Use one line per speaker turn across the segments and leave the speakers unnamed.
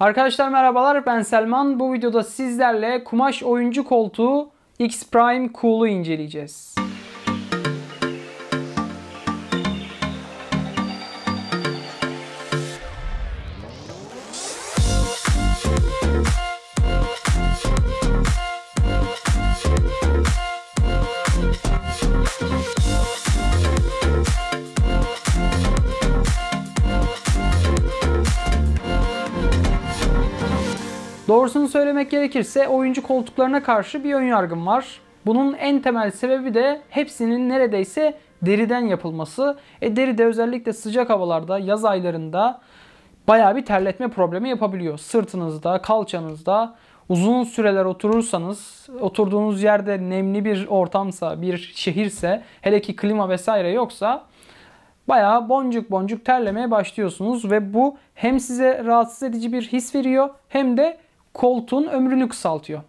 Arkadaşlar merhabalar ben Selman. Bu videoda sizlerle kumaş oyuncu koltuğu X Prime Cool'u inceleyeceğiz. Doğrusunu söylemek gerekirse oyuncu koltuklarına karşı bir önyargım var. Bunun en temel sebebi de hepsinin neredeyse deriden yapılması. E deri de özellikle sıcak havalarda, yaz aylarında bayağı bir terletme problemi yapabiliyor. Sırtınızda, kalçanızda uzun süreler oturursanız, oturduğunuz yerde nemli bir ortamsa, bir şehirse, hele ki klima vesaire yoksa bayağı boncuk boncuk terlemeye başlıyorsunuz ve bu hem size rahatsız edici bir his veriyor hem de koltuğun ömrünü kısaltıyor.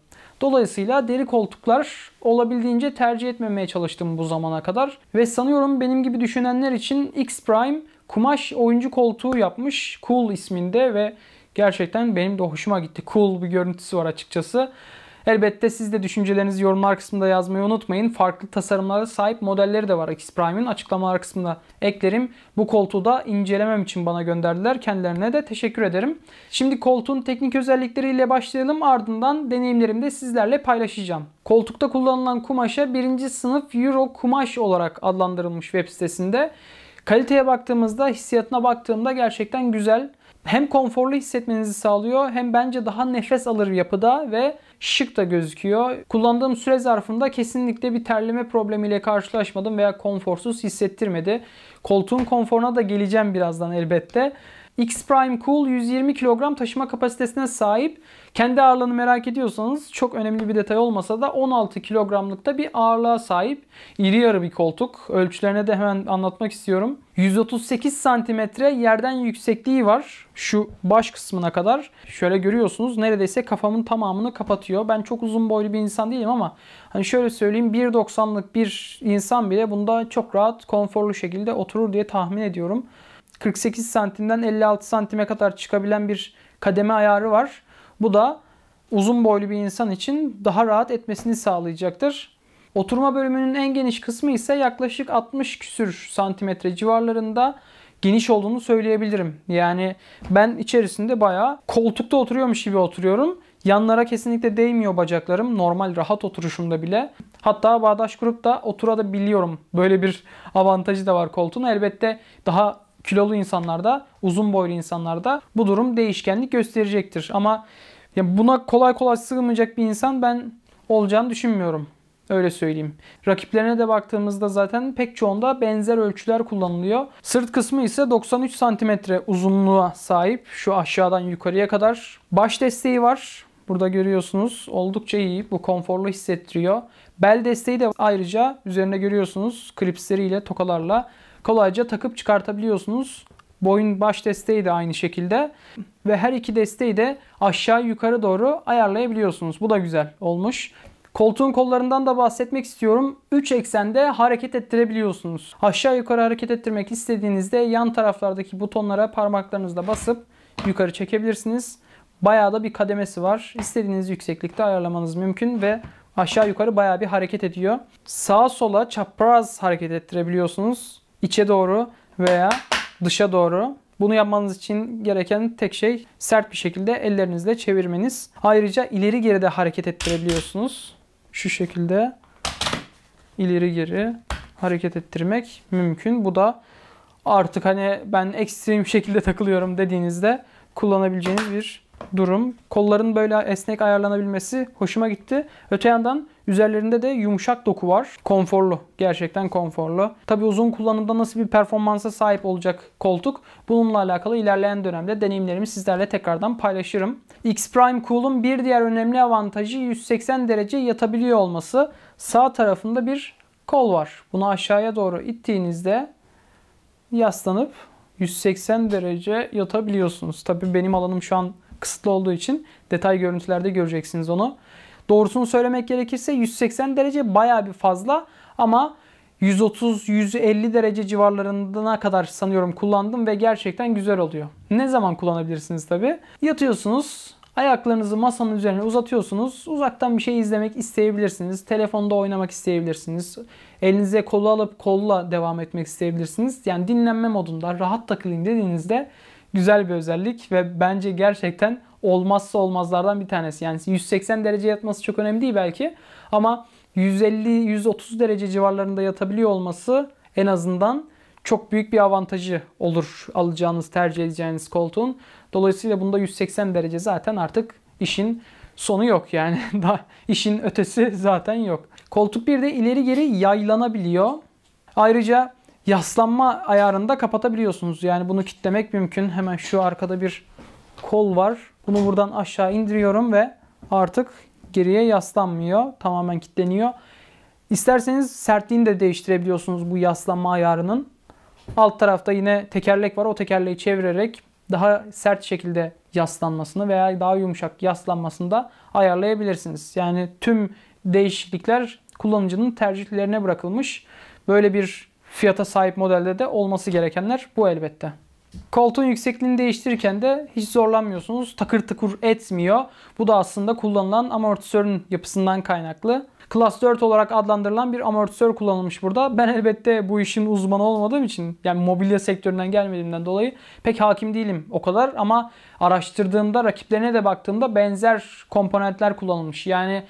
Dolayısıyla deri koltuklar olabildiğince tercih etmemeye çalıştım bu zamana kadar. Ve sanıyorum benim gibi düşünenler için X Prime kumaş oyuncu koltuğu yapmış. Cool isminde ve gerçekten benim de hoşuma gitti. Cool bir görüntüsü var açıkçası. Elbette siz de düşüncelerinizi yorumlar kısmında yazmayı unutmayın. Farklı tasarımlara sahip modelleri de var X Prime'in. Açıklamalar kısmına eklerim. Bu koltuğu da incelemem için bana gönderdiler. Kendilerine de teşekkür ederim. Şimdi koltuğun teknik özellikleriyle başlayalım. Ardından deneyimlerimi de sizlerle paylaşacağım. Koltukta kullanılan kumaşa birinci sınıf Euro kumaş olarak adlandırılmış web sitesinde. Kaliteye baktığımızda, hissiyatına baktığımda gerçekten güzel hem konforlu hissetmenizi sağlıyor hem bence daha nefes alır yapıda ve şık da gözüküyor. Kullandığım süre zarfında kesinlikle bir terleme problemiyle karşılaşmadım veya konforsuz hissettirmedi. Koltuğun konforuna da geleceğim birazdan elbette. X Prime Cool 120 kilogram taşıma kapasitesine sahip. Kendi ağırlığını merak ediyorsanız çok önemli bir detay olmasa da 16 kilogramlıkta bir ağırlığa sahip. iri yarı bir koltuk. Ölçülerine de hemen anlatmak istiyorum. 138 santimetre yerden yüksekliği var. Şu baş kısmına kadar. Şöyle görüyorsunuz neredeyse kafamın tamamını kapatıyor. Ben çok uzun boylu bir insan değilim ama hani şöyle söyleyeyim 1.90'lık bir insan bile bunda çok rahat konforlu şekilde oturur diye tahmin ediyorum. 48 santimden 56 santime kadar çıkabilen bir kademe ayarı var. Bu da uzun boylu bir insan için daha rahat etmesini sağlayacaktır. Oturma bölümünün en geniş kısmı ise yaklaşık 60 küsür santimetre civarlarında geniş olduğunu söyleyebilirim. Yani ben içerisinde bayağı koltukta oturuyormuş gibi oturuyorum. Yanlara kesinlikle değmiyor bacaklarım. Normal rahat oturuşumda bile. Hatta bağdaş grupta oturabiliyorum. Böyle bir avantajı da var koltuğun. Elbette daha kilolu insanlarda, uzun boylu insanlarda bu durum değişkenlik gösterecektir. Ama ya buna kolay kolay sığmayacak bir insan ben olacağını düşünmüyorum. Öyle söyleyeyim. Rakiplerine de baktığımızda zaten pek çoğunda benzer ölçüler kullanılıyor. Sırt kısmı ise 93 cm uzunluğa sahip. Şu aşağıdan yukarıya kadar. Baş desteği var. Burada görüyorsunuz oldukça iyi. Bu konforlu hissettiriyor. Bel desteği de ayrıca üzerine görüyorsunuz klipsleriyle, tokalarla kolayca takıp çıkartabiliyorsunuz. Boyun baş desteği de aynı şekilde ve her iki desteği de aşağı yukarı doğru ayarlayabiliyorsunuz. Bu da güzel olmuş. Koltuğun kollarından da bahsetmek istiyorum. 3 eksende hareket ettirebiliyorsunuz. Aşağı yukarı hareket ettirmek istediğinizde yan taraflardaki butonlara parmaklarınızla basıp yukarı çekebilirsiniz. Bayağı da bir kademesi var. İstediğiniz yükseklikte ayarlamanız mümkün ve aşağı yukarı bayağı bir hareket ediyor. Sağa sola çapraz hareket ettirebiliyorsunuz içe doğru veya dışa doğru. Bunu yapmanız için gereken tek şey sert bir şekilde ellerinizle çevirmeniz. Ayrıca ileri geri de hareket ettirebiliyorsunuz. Şu şekilde ileri geri hareket ettirmek mümkün. Bu da artık hani ben ekstrem şekilde takılıyorum dediğinizde kullanabileceğiniz bir durum. Kolların böyle esnek ayarlanabilmesi hoşuma gitti. Öte yandan Üzerlerinde de yumuşak doku var. Konforlu. Gerçekten konforlu. Tabi uzun kullanımda nasıl bir performansa sahip olacak koltuk. Bununla alakalı ilerleyen dönemde deneyimlerimi sizlerle tekrardan paylaşırım. X Prime Cool'un bir diğer önemli avantajı 180 derece yatabiliyor olması. Sağ tarafında bir kol var. Bunu aşağıya doğru ittiğinizde yaslanıp 180 derece yatabiliyorsunuz. Tabii benim alanım şu an kısıtlı olduğu için detay görüntülerde göreceksiniz onu. Doğrusunu söylemek gerekirse 180 derece baya bir fazla ama 130-150 derece civarlarına kadar sanıyorum kullandım ve gerçekten güzel oluyor. Ne zaman kullanabilirsiniz tabi? Yatıyorsunuz, ayaklarınızı masanın üzerine uzatıyorsunuz. Uzaktan bir şey izlemek isteyebilirsiniz. Telefonda oynamak isteyebilirsiniz. Elinize kolu alıp kolla devam etmek isteyebilirsiniz. Yani dinlenme modunda, rahat takılayım dediğinizde güzel bir özellik ve bence gerçekten olmazsa olmazlardan bir tanesi. Yani 180 derece yatması çok önemli değil belki ama 150-130 derece civarlarında yatabiliyor olması en azından çok büyük bir avantajı olur alacağınız, tercih edeceğiniz koltuğun. Dolayısıyla bunda 180 derece zaten artık işin sonu yok yani. Daha işin ötesi zaten yok. Koltuk bir de ileri geri yaylanabiliyor. Ayrıca yaslanma ayarında kapatabiliyorsunuz. Yani bunu kitlemek mümkün. Hemen şu arkada bir kol var. Bunu buradan aşağı indiriyorum ve artık geriye yaslanmıyor. Tamamen kilitleniyor. İsterseniz sertliğini de değiştirebiliyorsunuz bu yaslanma ayarının. Alt tarafta yine tekerlek var. O tekerleği çevirerek daha sert şekilde yaslanmasını veya daha yumuşak yaslanmasını da ayarlayabilirsiniz. Yani tüm değişiklikler kullanıcının tercihlerine bırakılmış. Böyle bir fiyata sahip modelde de olması gerekenler bu elbette. Koltuğun yüksekliğini değiştirirken de hiç zorlanmıyorsunuz. Takır takır etmiyor. Bu da aslında kullanılan amortisörün yapısından kaynaklı. Class 4 olarak adlandırılan bir amortisör kullanılmış burada. Ben elbette bu işin uzmanı olmadığım için yani mobilya sektöründen gelmediğimden dolayı pek hakim değilim o kadar ama araştırdığımda rakiplerine de baktığımda benzer komponentler kullanılmış. Yani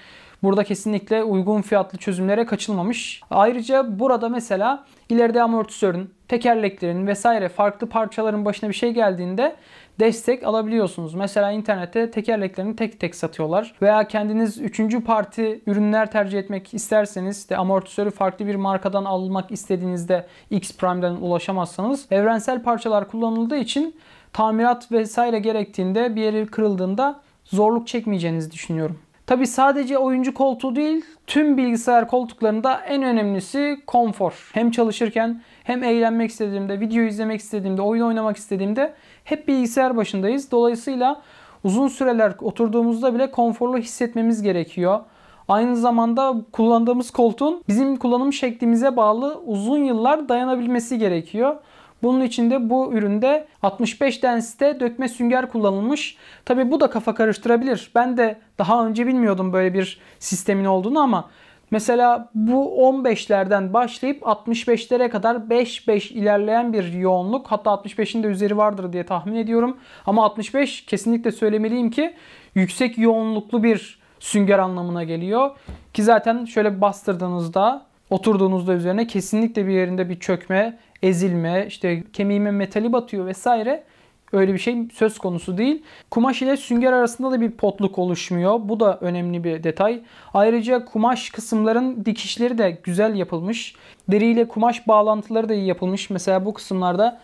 Burada kesinlikle uygun fiyatlı çözümlere kaçılmamış. Ayrıca burada mesela ileride amortisörün tekerleklerin vesaire farklı parçaların başına bir şey geldiğinde destek alabiliyorsunuz. Mesela internette tekerleklerini tek tek satıyorlar. Veya kendiniz üçüncü parti ürünler tercih etmek isterseniz de amortisörü farklı bir markadan almak istediğinizde X Prime'den ulaşamazsanız evrensel parçalar kullanıldığı için tamirat vesaire gerektiğinde bir yeri kırıldığında zorluk çekmeyeceğinizi düşünüyorum. Tabi sadece oyuncu koltuğu değil tüm bilgisayar koltuklarında en önemlisi konfor. Hem çalışırken hem eğlenmek istediğimde, video izlemek istediğimde, oyun oynamak istediğimde hep bilgisayar başındayız. Dolayısıyla uzun süreler oturduğumuzda bile konforlu hissetmemiz gerekiyor. Aynı zamanda kullandığımız koltuğun bizim kullanım şeklimize bağlı uzun yıllar dayanabilmesi gerekiyor. Bunun içinde bu üründe 65 densite dökme sünger kullanılmış. Tabi bu da kafa karıştırabilir. Ben de daha önce bilmiyordum böyle bir sistemin olduğunu ama Mesela bu 15'lerden başlayıp 65'lere kadar 5-5 ilerleyen bir yoğunluk. Hatta 65'in de üzeri vardır diye tahmin ediyorum. Ama 65 kesinlikle söylemeliyim ki yüksek yoğunluklu bir sünger anlamına geliyor. Ki zaten şöyle bastırdığınızda Oturduğunuzda üzerine kesinlikle bir yerinde bir çökme, ezilme, işte kemiğime metali batıyor vesaire öyle bir şey söz konusu değil. Kumaş ile sünger arasında da bir potluk oluşmuyor. Bu da önemli bir detay. Ayrıca kumaş kısımların dikişleri de güzel yapılmış. Deri ile kumaş bağlantıları da iyi yapılmış. Mesela bu kısımlarda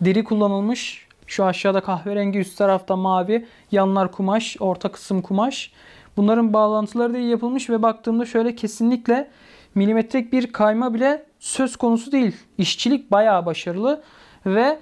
deri kullanılmış. Şu aşağıda kahverengi, üst tarafta mavi, yanlar kumaş, orta kısım kumaş. Bunların bağlantıları da iyi yapılmış ve baktığımda şöyle kesinlikle milimetrik bir kayma bile söz konusu değil. İşçilik bayağı başarılı ve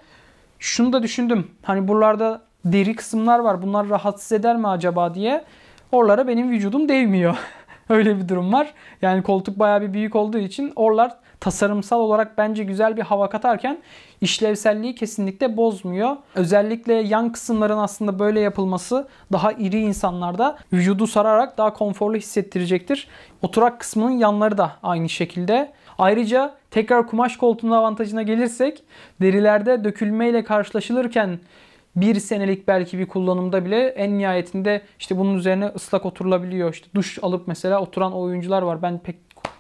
şunu da düşündüm. Hani buralarda deri kısımlar var. Bunlar rahatsız eder mi acaba diye. Oralara benim vücudum değmiyor. Öyle bir durum var. Yani koltuk bayağı bir büyük olduğu için oralar tasarımsal olarak bence güzel bir hava katarken işlevselliği kesinlikle bozmuyor. Özellikle yan kısımların aslında böyle yapılması daha iri insanlarda vücudu sararak daha konforlu hissettirecektir. Oturak kısmının yanları da aynı şekilde. Ayrıca tekrar kumaş koltuğunun avantajına gelirsek derilerde dökülmeyle karşılaşılırken bir senelik belki bir kullanımda bile en nihayetinde işte bunun üzerine ıslak oturulabiliyor. İşte duş alıp mesela oturan oyuncular var. Ben pek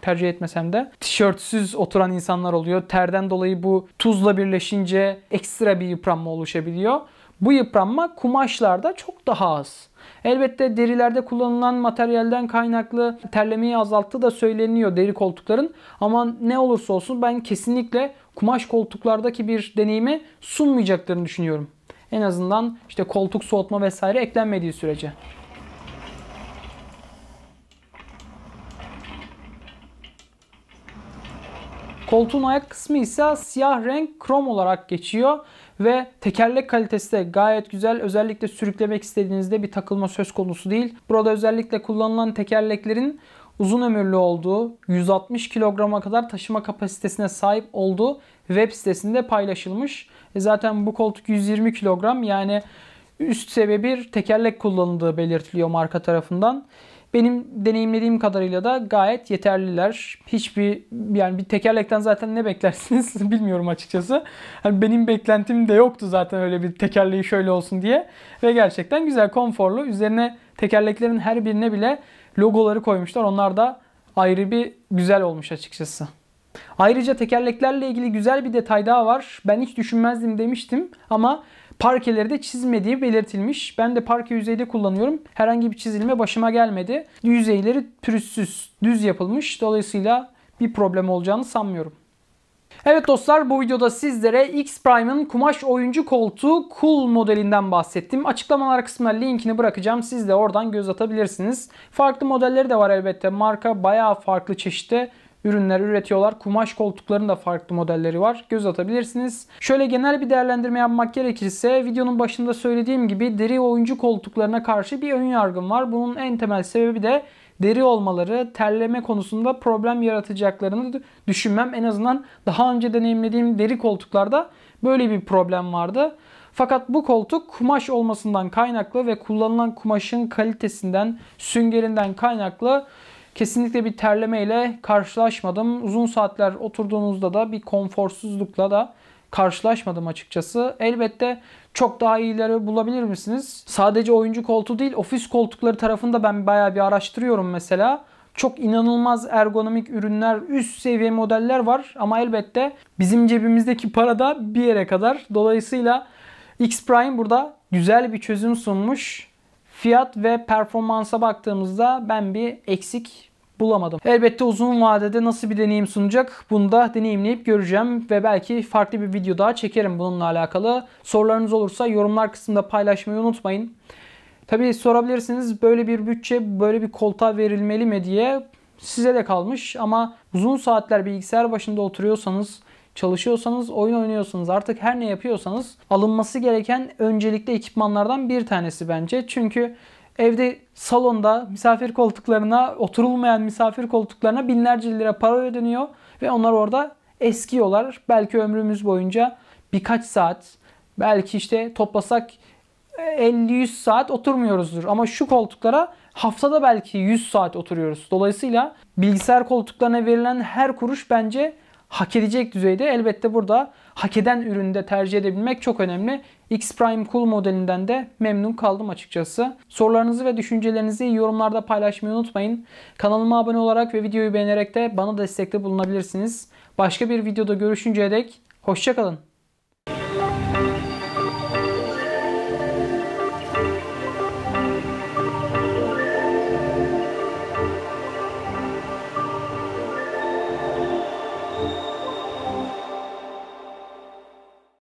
tercih etmesem de tişörtsüz oturan insanlar oluyor. Terden dolayı bu tuzla birleşince ekstra bir yıpranma oluşabiliyor. Bu yıpranma kumaşlarda çok daha az. Elbette derilerde kullanılan materyalden kaynaklı terlemeyi azalttı da söyleniyor deri koltukların. Ama ne olursa olsun ben kesinlikle kumaş koltuklardaki bir deneyimi sunmayacaklarını düşünüyorum. En azından işte koltuk soğutma vesaire eklenmediği sürece. Koltuğun ayak kısmı ise siyah renk krom olarak geçiyor ve tekerlek kalitesi de gayet güzel. Özellikle sürüklemek istediğinizde bir takılma söz konusu değil. Burada özellikle kullanılan tekerleklerin uzun ömürlü olduğu, 160 kilograma kadar taşıma kapasitesine sahip olduğu web sitesinde paylaşılmış. E zaten bu koltuk 120 kilogram yani üst seviye bir tekerlek kullanıldığı belirtiliyor marka tarafından. Benim deneyimlediğim kadarıyla da gayet yeterliler. Hiçbir yani bir tekerlekten zaten ne beklersiniz bilmiyorum açıkçası. Yani benim beklentim de yoktu zaten öyle bir tekerleği şöyle olsun diye. Ve gerçekten güzel, konforlu. Üzerine tekerleklerin her birine bile logoları koymuşlar. Onlar da ayrı bir güzel olmuş açıkçası. Ayrıca tekerleklerle ilgili güzel bir detay daha var. Ben hiç düşünmezdim demiştim ama Parkeleri de çizmediği belirtilmiş. Ben de parke yüzeyde kullanıyorum. Herhangi bir çizilme başıma gelmedi. Yüzeyleri pürüzsüz, düz yapılmış. Dolayısıyla bir problem olacağını sanmıyorum. Evet dostlar bu videoda sizlere X Prime'ın kumaş oyuncu koltuğu Cool modelinden bahsettim. Açıklamalar kısmına linkini bırakacağım. Siz de oradan göz atabilirsiniz. Farklı modelleri de var elbette. Marka bayağı farklı çeşitte ürünler üretiyorlar. Kumaş koltuklarının da farklı modelleri var. Göz atabilirsiniz. Şöyle genel bir değerlendirme yapmak gerekirse videonun başında söylediğim gibi deri oyuncu koltuklarına karşı bir ön yargım var. Bunun en temel sebebi de deri olmaları terleme konusunda problem yaratacaklarını düşünmem. En azından daha önce deneyimlediğim deri koltuklarda böyle bir problem vardı. Fakat bu koltuk kumaş olmasından kaynaklı ve kullanılan kumaşın kalitesinden, süngerinden kaynaklı kesinlikle bir terleme ile karşılaşmadım. Uzun saatler oturduğunuzda da bir konforsuzlukla da karşılaşmadım açıkçası. Elbette çok daha iyileri bulabilir misiniz? Sadece oyuncu koltuğu değil ofis koltukları tarafında ben bayağı bir araştırıyorum mesela. Çok inanılmaz ergonomik ürünler, üst seviye modeller var ama elbette bizim cebimizdeki para da bir yere kadar. Dolayısıyla X Prime burada güzel bir çözüm sunmuş. Fiyat ve performansa baktığımızda ben bir eksik bulamadım. Elbette uzun vadede nasıl bir deneyim sunacak bunu da deneyimleyip göreceğim ve belki farklı bir video daha çekerim bununla alakalı. Sorularınız olursa yorumlar kısmında paylaşmayı unutmayın. Tabii sorabilirsiniz böyle bir bütçe böyle bir koltuğa verilmeli mi diye size de kalmış ama uzun saatler bilgisayar başında oturuyorsanız çalışıyorsanız, oyun oynuyorsanız artık her ne yapıyorsanız alınması gereken öncelikle ekipmanlardan bir tanesi bence. Çünkü evde salonda misafir koltuklarına, oturulmayan misafir koltuklarına binlerce lira para ödeniyor ve onlar orada eskiyorlar. Belki ömrümüz boyunca birkaç saat, belki işte toplasak 50-100 e, saat oturmuyoruzdur. Ama şu koltuklara haftada belki 100 saat oturuyoruz. Dolayısıyla bilgisayar koltuklarına verilen her kuruş bence hak edecek düzeyde. Elbette burada hak eden ürünü tercih edebilmek çok önemli. X Prime Cool modelinden de memnun kaldım açıkçası. Sorularınızı ve düşüncelerinizi yorumlarda paylaşmayı unutmayın. Kanalıma abone olarak ve videoyu beğenerek de bana destekte bulunabilirsiniz. Başka bir videoda görüşünceye dek hoşçakalın.